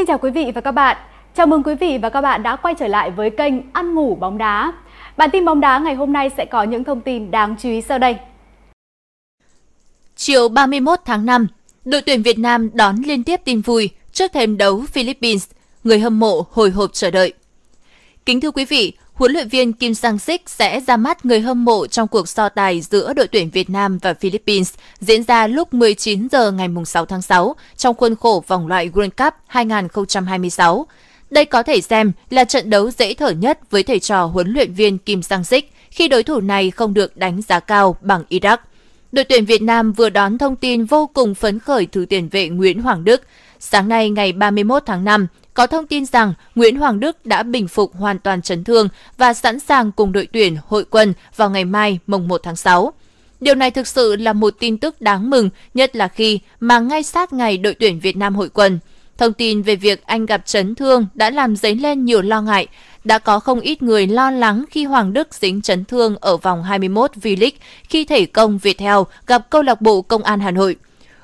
Xin chào quý vị và các bạn. Chào mừng quý vị và các bạn đã quay trở lại với kênh Ăn ngủ bóng đá. Bản tin bóng đá ngày hôm nay sẽ có những thông tin đáng chú ý sau đây. Chiều 31 tháng 5, đội tuyển Việt Nam đón liên tiếp tin vui trước thềm đấu Philippines, người hâm mộ hồi hộp chờ đợi. Kính thưa quý vị, huấn luyện viên Kim Sang-sik sẽ ra mắt người hâm mộ trong cuộc so tài giữa đội tuyển Việt Nam và Philippines diễn ra lúc 19 giờ ngày 6 tháng 6 trong khuôn khổ vòng loại World Cup 2026. Đây có thể xem là trận đấu dễ thở nhất với thầy trò huấn luyện viên Kim Sang-sik khi đối thủ này không được đánh giá cao bằng Iraq. Đội tuyển Việt Nam vừa đón thông tin vô cùng phấn khởi từ tiền vệ Nguyễn Hoàng Đức. Sáng nay ngày 31 tháng 5, có thông tin rằng Nguyễn Hoàng Đức đã bình phục hoàn toàn chấn thương và sẵn sàng cùng đội tuyển hội quân vào ngày mai mùng 1 tháng 6. Điều này thực sự là một tin tức đáng mừng, nhất là khi mà ngay sát ngày đội tuyển Việt Nam hội quân. Thông tin về việc anh gặp chấn thương đã làm dấy lên nhiều lo ngại. Đã có không ít người lo lắng khi Hoàng Đức dính chấn thương ở vòng 21 V-League khi thể công Viettel gặp câu lạc bộ Công an Hà Nội.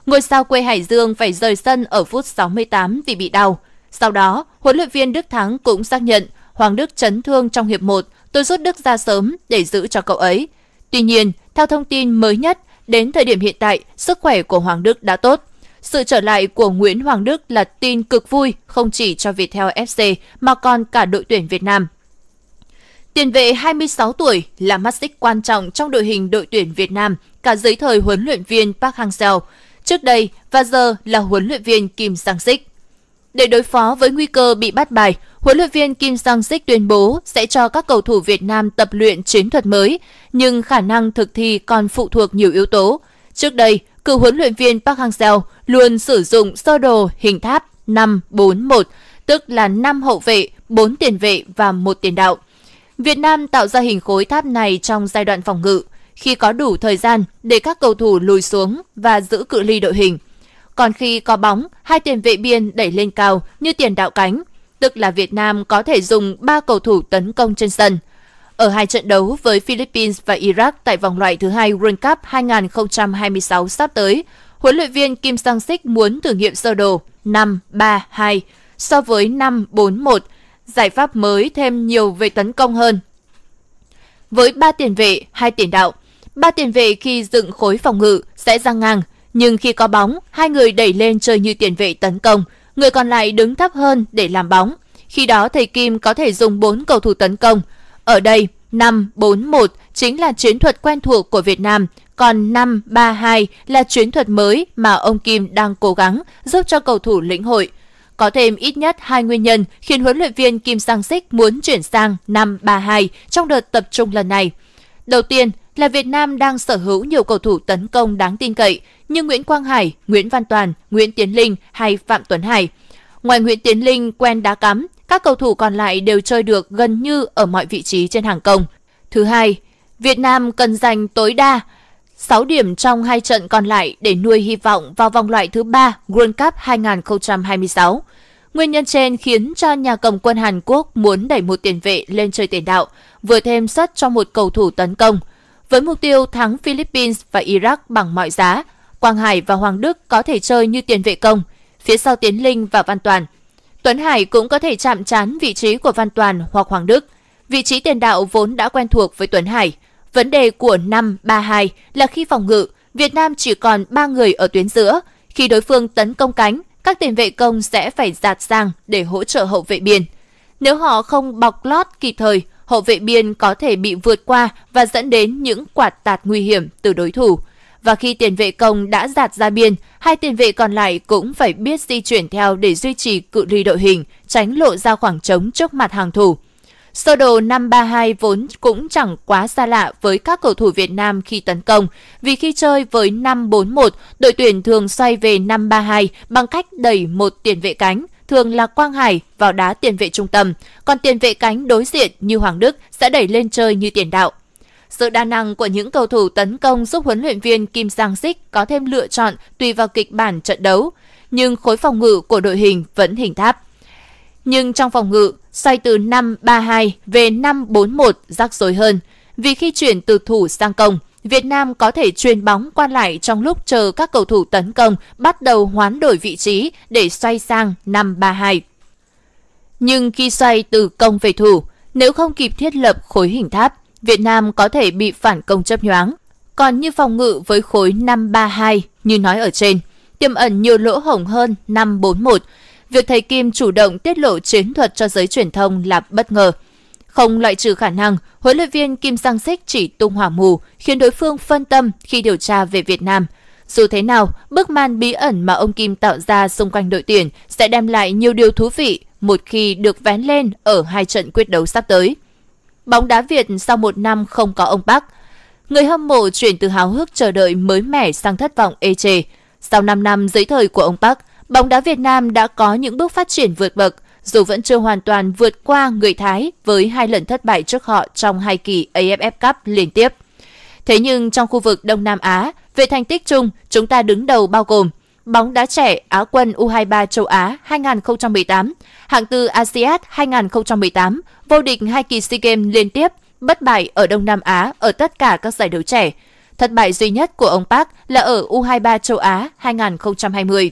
Ngôi sao quê Hải Dương phải rời sân ở phút 68 vì bị đau. Sau đó, huấn luyện viên Đức Thắng cũng xác nhận Hoàng Đức chấn thương trong hiệp 1, tôi rút Đức ra sớm để giữ cho cậu ấy. Tuy nhiên, theo thông tin mới nhất, đến thời điểm hiện tại, sức khỏe của Hoàng Đức đã tốt. Sự trở lại của Nguyễn Hoàng Đức là tin cực vui không chỉ cho Viettel FC mà còn cả đội tuyển Việt Nam. Tiền vệ 26 tuổi là mắt xích quan trọng trong đội hình đội tuyển Việt Nam cả dưới thời huấn luyện viên Park Hang-seo. Trước đây và giờ là huấn luyện viên Kim Sang-sik. Để đối phó với nguy cơ bị bắt bài, huấn luyện viên Kim Sang-sik tuyên bố sẽ cho các cầu thủ Việt Nam tập luyện chiến thuật mới, nhưng khả năng thực thi còn phụ thuộc nhiều yếu tố. Trước đây, cựu huấn luyện viên Park Hang-seo luôn sử dụng sơ đồ hình tháp 5-4-1, tức là 5 hậu vệ, 4 tiền vệ và 1 tiền đạo. Việt Nam tạo ra hình khối tháp này trong giai đoạn phòng ngự, khi có đủ thời gian để các cầu thủ lùi xuống và giữ cự ly đội hình. Còn khi có bóng, hai tiền vệ biên đẩy lên cao như tiền đạo cánh, tức là Việt Nam có thể dùng 3 cầu thủ tấn công trên sân. Ở hai trận đấu với Philippines và Iraq tại vòng loại thứ hai World Cup 2026 sắp tới, huấn luyện viên Kim Sang-sik muốn thử nghiệm sơ đồ 5-3-2 so với 5-4-1, giải pháp mới thêm nhiều về tấn công hơn. Với 3 tiền vệ, 2 tiền đạo, ba tiền vệ khi dựng khối phòng ngự sẽ ra ngang, nhưng khi có bóng, hai người đẩy lên chơi như tiền vệ tấn công, người còn lại đứng thấp hơn để làm bóng. Khi đó thầy Kim có thể dùng 4 cầu thủ tấn công. Ở đây, 5-4-1 chính là chiến thuật quen thuộc của Việt Nam, còn 5-3-2 là chiến thuật mới mà ông Kim đang cố gắng giúp cho cầu thủ lĩnh hội. Có thêm ít nhất hai nguyên nhân khiến huấn luyện viên Kim Sang Sik muốn chuyển sang 5-3-2 trong đợt tập trung lần này. Đầu tiên, là Việt Nam đang sở hữu nhiều cầu thủ tấn công đáng tin cậy như Nguyễn Quang Hải, Nguyễn Văn Toàn, Nguyễn Tiến Linh hay Phạm Tuấn Hải. Ngoài Nguyễn Tiến Linh quen đá cắm, các cầu thủ còn lại đều chơi được gần như ở mọi vị trí trên hàng công. Thứ hai, Việt Nam cần giành tối đa 6 điểm trong hai trận còn lại để nuôi hy vọng vào vòng loại thứ ba World Cup 2026. Nguyên nhân trên khiến cho nhà cầm quân Hàn Quốc muốn đẩy một tiền vệ lên chơi tiền đạo, vừa thêm sắt cho một cầu thủ tấn công – với mục tiêu thắng Philippines và Iraq bằng mọi giá, Quang Hải và Hoàng Đức có thể chơi như tiền vệ công, phía sau Tiến Linh và Văn Toàn. Tuấn Hải cũng có thể chạm trán vị trí của Văn Toàn hoặc Hoàng Đức. Vị trí tiền đạo vốn đã quen thuộc với Tuấn Hải. Vấn đề của 5-3-2 là khi phòng ngự, Việt Nam chỉ còn 3 người ở tuyến giữa. Khi đối phương tấn công cánh, các tiền vệ công sẽ phải giạt sang để hỗ trợ hậu vệ biên. Nếu họ không bọc lót kịp thời, hậu vệ biên có thể bị vượt qua và dẫn đến những quạt tạt nguy hiểm từ đối thủ. Và khi tiền vệ công đã giạt ra biên, hai tiền vệ còn lại cũng phải biết di chuyển theo để duy trì cự ly đội hình, tránh lộ ra khoảng trống trước mặt hàng thủ. Sơ đồ 532 vốn cũng chẳng quá xa lạ với các cầu thủ Việt Nam khi tấn công, vì khi chơi với 541, đội tuyển thường xoay về 532 bằng cách đẩy một tiền vệ cánh thường là Quang Hải vào đá tiền vệ trung tâm, còn tiền vệ cánh đối diện như Hoàng Đức sẽ đẩy lên chơi như tiền đạo. Sự đa năng của những cầu thủ tấn công giúp huấn luyện viên Kim Sang Sik có thêm lựa chọn tùy vào kịch bản trận đấu, nhưng khối phòng ngự của đội hình vẫn hình tháp. Nhưng trong phòng ngự, xoay từ 5-3-2 về 5-4-1 rắc rối hơn, vì khi chuyển từ thủ sang công, Việt Nam có thể truyền bóng qua lại trong lúc chờ các cầu thủ tấn công bắt đầu hoán đổi vị trí để xoay sang 5-3-2. Nhưng khi xoay từ công về thủ, nếu không kịp thiết lập khối hình tháp, Việt Nam có thể bị phản công chấp nhoáng. Còn như phòng ngự với khối 5-3-2 như nói ở trên, tiềm ẩn nhiều lỗ hổng hơn 5-4-1. Việc thầy Kim chủ động tiết lộ chiến thuật cho giới truyền thông là bất ngờ – không loại trừ khả năng, huấn luyện viên Kim Sang Sik chỉ tung hỏa mù, khiến đối phương phân tâm khi điều tra về Việt Nam. Dù thế nào, bức màn bí ẩn mà ông Kim tạo ra xung quanh đội tuyển sẽ đem lại nhiều điều thú vị một khi được vén lên ở hai trận quyết đấu sắp tới. Bóng đá Việt sau một năm không có ông Bắc, người hâm mộ chuyển từ háo hức chờ đợi mới mẻ sang thất vọng ê chề. Sau 5 năm dưới thời của ông Park, bóng đá Việt Nam đã có những bước phát triển vượt bậc dù vẫn chưa hoàn toàn vượt qua người Thái với hai lần thất bại trước họ trong hai kỳ AFF Cup liên tiếp. Thế nhưng trong khu vực Đông Nam Á, về thành tích chung, chúng ta đứng đầu bao gồm bóng đá trẻ Á quân U23 châu Á 2018, hạng tư ASEAN 2018, vô địch hai kỳ SEA Games liên tiếp, bất bại ở Đông Nam Á ở tất cả các giải đấu trẻ. Thất bại duy nhất của ông Park là ở U23 châu Á 2020.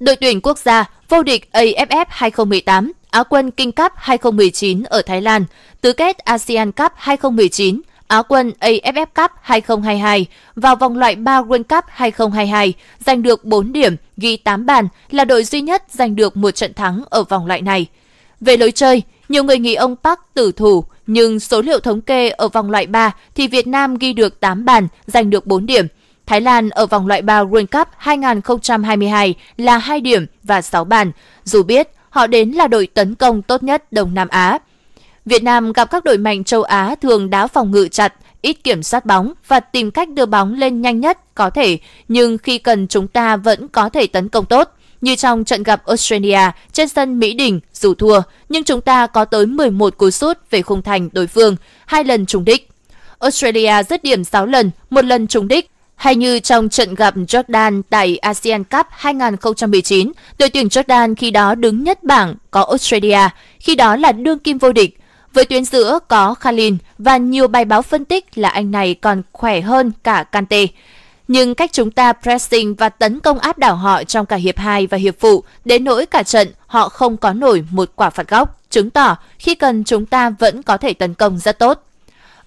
Đội tuyển quốc gia vô địch AFF 2018, Á quân King Cup 2019 ở Thái Lan, tứ kết ASEAN Cup 2019, Á quân AFF Cup 2022 vào vòng loại 3 World Cup 2022, giành được 4 điểm, ghi 8 bàn là đội duy nhất giành được một trận thắng ở vòng loại này. Về lối chơi, nhiều người nghĩ ông Park tử thủ, nhưng số liệu thống kê ở vòng loại 3 thì Việt Nam ghi được 8 bàn, giành được 4 điểm – Thái Lan ở vòng loại 3 World Cup 2022 là 2 điểm và 6 bàn, dù biết họ đến là đội tấn công tốt nhất Đông Nam Á. Việt Nam gặp các đội mạnh châu Á thường đá phòng ngự chặt, ít kiểm soát bóng và tìm cách đưa bóng lên nhanh nhất có thể, nhưng khi cần chúng ta vẫn có thể tấn công tốt. Như trong trận gặp Australia trên sân Mỹ Đình, dù thua, nhưng chúng ta có tới 11 cú sút về khung thành đối phương, hai lần trúng đích. Australia dứt điểm 6 lần, một lần trúng đích, hay như trong trận gặp Jordan tại ASEAN Cup 2019, đội tuyển Jordan khi đó đứng nhất bảng có Australia, khi đó là đương kim vô địch. Với tuyến giữa có Khalin và nhiều bài báo phân tích là anh này còn khỏe hơn cả Kante. Nhưng cách chúng ta pressing và tấn công áp đảo họ trong cả hiệp 2 và hiệp phụ, đến nỗi cả trận họ không có nổi một quả phạt góc, chứng tỏ khi cần chúng ta vẫn có thể tấn công rất tốt.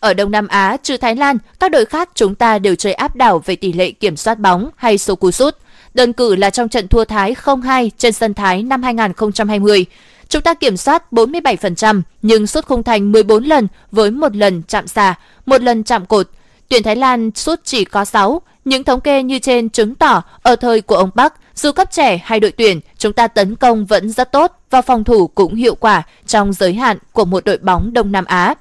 Ở Đông Nam Á, trừ Thái Lan, các đội khác chúng ta đều chơi áp đảo về tỷ lệ kiểm soát bóng hay số cú sút. Đơn cử là trong trận thua Thái 0-2 trên sân Thái năm 2020, chúng ta kiểm soát 47% nhưng sút khung thành 14 lần với một lần chạm xà, một lần chạm cột. Tuyển Thái Lan sút chỉ có 6, những thống kê như trên chứng tỏ ở thời của ông Park, dù cấp trẻ hay đội tuyển, chúng ta tấn công vẫn rất tốt và phòng thủ cũng hiệu quả trong giới hạn của một đội bóng Đông Nam Á.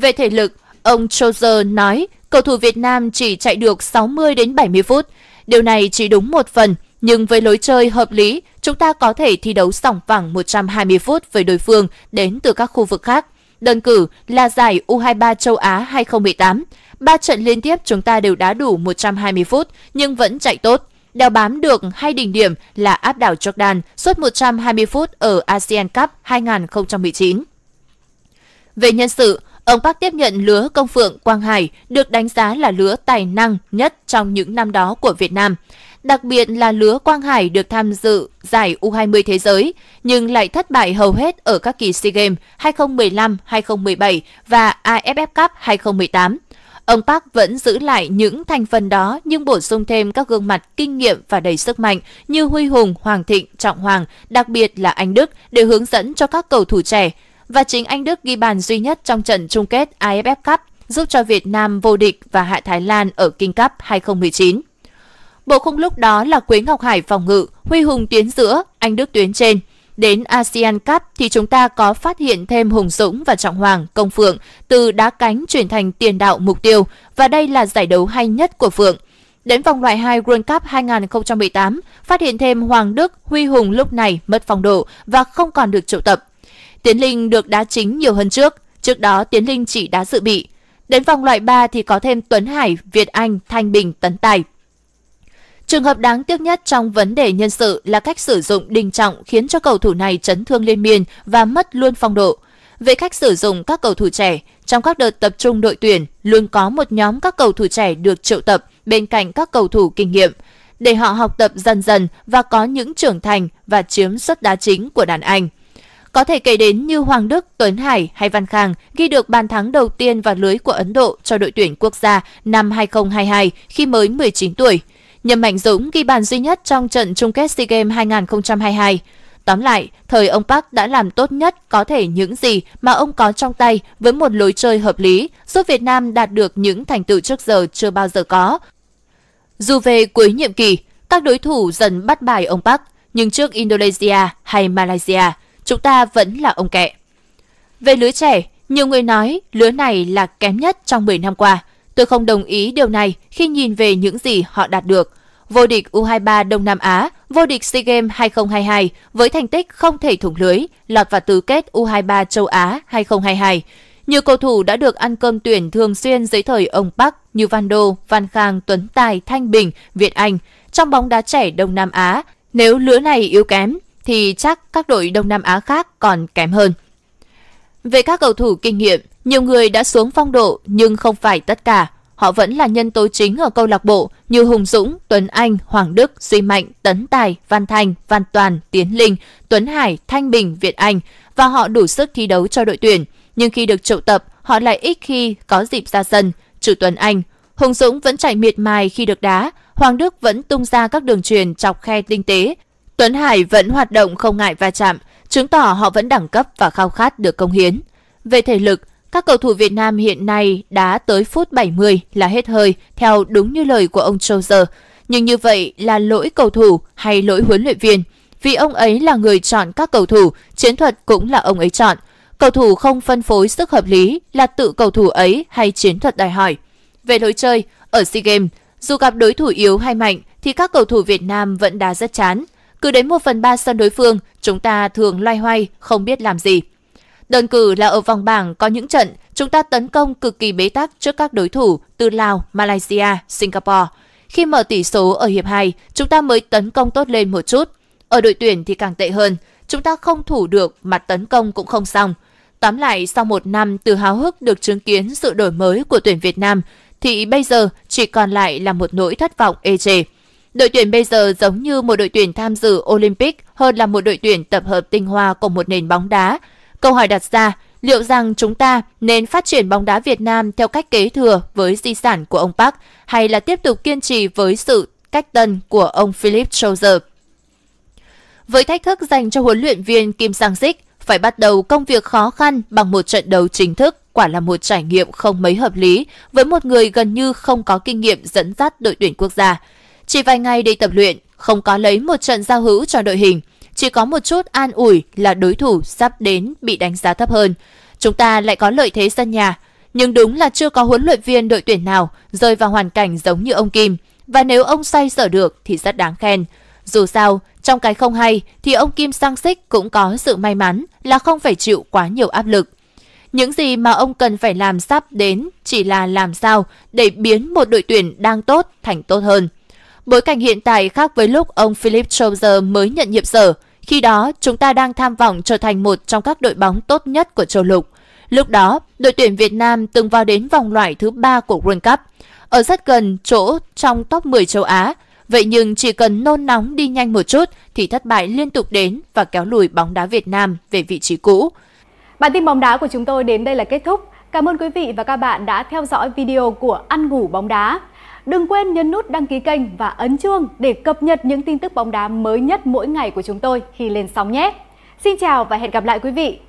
Về thể lực, ông Chozer nói cầu thủ Việt Nam chỉ chạy được 60 đến 70 phút. Điều này chỉ đúng một phần, nhưng với lối chơi hợp lý, chúng ta có thể thi đấu sòng phẳng 120 phút với đối phương đến từ các khu vực khác. Đơn cử là giải U23 châu Á 2018. Ba trận liên tiếp chúng ta đều đá đủ 120 phút nhưng vẫn chạy tốt. Đeo bám được hai đỉnh điểm là áp đảo Jordan suốt 120 phút ở ASEAN Cup 2019. Về nhân sự, Ông Park tiếp nhận lứa Công Phượng Quang Hải được đánh giá là lứa tài năng nhất trong những năm đó của Việt Nam. Đặc biệt là lứa Quang Hải được tham dự giải U20 thế giới nhưng lại thất bại hầu hết ở các kỳ SEA Games 2015, 2017 và AFF Cup 2018. Ông Park vẫn giữ lại những thành phần đó nhưng bổ sung thêm các gương mặt kinh nghiệm và đầy sức mạnh như Huy Hùng, Hoàng Thịnh, Trọng Hoàng, đặc biệt là Anh Đức để hướng dẫn cho các cầu thủ trẻ và chính anh Đức ghi bàn duy nhất trong trận chung kết AFF Cup giúp cho Việt Nam vô địch và hạ Thái Lan ở King Cup 2019. Bộ khung lúc đó là Quế Ngọc Hải phòng ngự, Huy Hùng tuyến giữa, Anh Đức tuyến trên. Đến ASEAN Cup thì chúng ta có phát hiện thêm Hùng Dũng và Trọng Hoàng, Công Phượng từ đá cánh chuyển thành tiền đạo mục tiêu và đây là giải đấu hay nhất của Phượng. Đến vòng loại 2 World Cup 2018, phát hiện thêm Hoàng Đức, Huy Hùng lúc này mất phong độ và không còn được triệu tập. Tiến Linh được đá chính nhiều hơn trước, trước đó Tiến Linh chỉ đá dự bị. Đến vòng loại 3 thì có thêm Tuấn Hải, Việt Anh, Thanh Bình, Tấn Tài. Trường hợp đáng tiếc nhất trong vấn đề nhân sự là cách sử dụng đình trọng khiến cho cầu thủ này chấn thương liên miên và mất luôn phong độ. Về cách sử dụng các cầu thủ trẻ, trong các đợt tập trung đội tuyển luôn có một nhóm các cầu thủ trẻ được triệu tập bên cạnh các cầu thủ kinh nghiệm để họ học tập dần dần và có những trưởng thành và chiếm suất đá chính của đàn anh. Có thể kể đến như Hoàng Đức, Tuấn Hải hay Văn Khang ghi được bàn thắng đầu tiên vào lưới của Ấn Độ cho đội tuyển quốc gia năm 2022 khi mới 19 tuổi. Nhâm Mạnh Dũng ghi bàn duy nhất trong trận chung kết SEA Games 2022. Tóm lại, thời ông Park đã làm tốt nhất có thể những gì mà ông có trong tay với một lối chơi hợp lý, giúp Việt Nam đạt được những thành tựu trước giờ chưa bao giờ có. Dù về cuối nhiệm kỳ, các đối thủ dần bắt bài ông Park, nhưng trước Indonesia hay Malaysia – chúng ta vẫn là ông kẹ. Về lứa trẻ, nhiều người nói lứa này là kém nhất trong 10 năm qua. Tôi không đồng ý điều này khi nhìn về những gì họ đạt được. Vô địch U23 Đông Nam Á, vô địch SEA Games 2022 với thành tích không thể thủng lưới, lọt vào tứ kết U23 châu Á 2022. Nhiều cầu thủ đã được ăn cơm tuyển thường xuyên dưới thời ông Park như Van Đô, Van Khang, Tuấn Tài, Thanh Bình, Việt Anh. Trong bóng đá trẻ Đông Nam Á, nếu lứa này yếu kém thì chắc các đội Đông Nam Á khác còn kém hơn. Về các cầu thủ kinh nghiệm, nhiều người đã xuống phong độ nhưng không phải tất cả. Họ vẫn là nhân tố chính ở câu lạc bộ như Hùng Dũng, Tuấn Anh, Hoàng Đức, Duy Mạnh, Tấn Tài, Văn Thành, Văn Toàn, Tiến Linh, Tuấn Hải, Thanh Bình, Việt Anh và họ đủ sức thi đấu cho đội tuyển. Nhưng khi được triệu tập, họ lại ít khi có dịp ra sân, trừ Tuấn Anh. Hùng Dũng vẫn chạy miệt mài khi được đá, Hoàng Đức vẫn tung ra các đường truyền chọc khe tinh tế, Tuấn Hải vẫn hoạt động không ngại va chạm, chứng tỏ họ vẫn đẳng cấp và khao khát được công hiến. Về thể lực, các cầu thủ Việt Nam hiện nay đã tới phút 70 là hết hơi theo đúng như lời của ông Châu Giờ. Nhưng như vậy là lỗi cầu thủ hay lỗi huấn luyện viên? Vì ông ấy là người chọn các cầu thủ, chiến thuật cũng là ông ấy chọn. Cầu thủ không phân phối sức hợp lý là tự cầu thủ ấy hay chiến thuật đòi hỏi. Về lối chơi, ở SEA Games, dù gặp đối thủ yếu hay mạnh thì các cầu thủ Việt Nam vẫn đá rất chán – cứ đến 1 phần 3 sân đối phương, chúng ta thường loay hoay, không biết làm gì. Đơn cử là ở vòng bảng có những trận chúng ta tấn công cực kỳ bế tắc trước các đối thủ từ Lào, Malaysia, Singapore. Khi mở tỷ số ở hiệp 2, chúng ta mới tấn công tốt lên một chút. Ở đội tuyển thì càng tệ hơn, chúng ta không thủ được mà tấn công cũng không xong. Tóm lại, sau một năm từ háo hức được chứng kiến sự đổi mới của tuyển Việt Nam, thì bây giờ chỉ còn lại là một nỗi thất vọng ê chề. Đội tuyển bây giờ giống như một đội tuyển tham dự Olympic hơn là một đội tuyển tập hợp tinh hoa của một nền bóng đá. Câu hỏi đặt ra, liệu rằng chúng ta nên phát triển bóng đá Việt Nam theo cách kế thừa với di sản của ông Park hay là tiếp tục kiên trì với sự cách tân của ông Philip Schozer? Với thách thức dành cho huấn luyện viên Kim Sang-sik, phải bắt đầu công việc khó khăn bằng một trận đấu chính thức quả là một trải nghiệm không mấy hợp lý với một người gần như không có kinh nghiệm dẫn dắt đội tuyển quốc gia. Chỉ vài ngày đi tập luyện, không có lấy một trận giao hữu cho đội hình, chỉ có một chút an ủi là đối thủ sắp đến bị đánh giá thấp hơn. Chúng ta lại có lợi thế sân nhà, nhưng đúng là chưa có huấn luyện viên đội tuyển nào rơi vào hoàn cảnh giống như ông Kim, và nếu ông say sở được thì rất đáng khen. Dù sao, trong cái không hay thì ông Kim Sang Sik cũng có sự may mắn là không phải chịu quá nhiều áp lực. Những gì mà ông cần phải làm sắp đến chỉ là làm sao để biến một đội tuyển đang tốt thành tốt hơn. Bối cảnh hiện tại khác với lúc ông Philip Trozer mới nhận nhiệm sở. Khi đó, chúng ta đang tham vọng trở thành một trong các đội bóng tốt nhất của châu lục. Lúc đó, đội tuyển Việt Nam từng vào đến vòng loại thứ 3 của World Cup, ở rất gần chỗ trong top 10 châu Á. Vậy nhưng chỉ cần nôn nóng đi nhanh một chút thì thất bại liên tục đến và kéo lùi bóng đá Việt Nam về vị trí cũ. Bản tin bóng đá của chúng tôi đến đây là kết thúc. Cảm ơn quý vị và các bạn đã theo dõi video của Ăn ngủ bóng đá. Đừng quên nhấn nút đăng ký kênh và ấn chuông để cập nhật những tin tức bóng đá mới nhất mỗi ngày của chúng tôi khi lên sóng nhé. Xin chào và hẹn gặp lại quý vị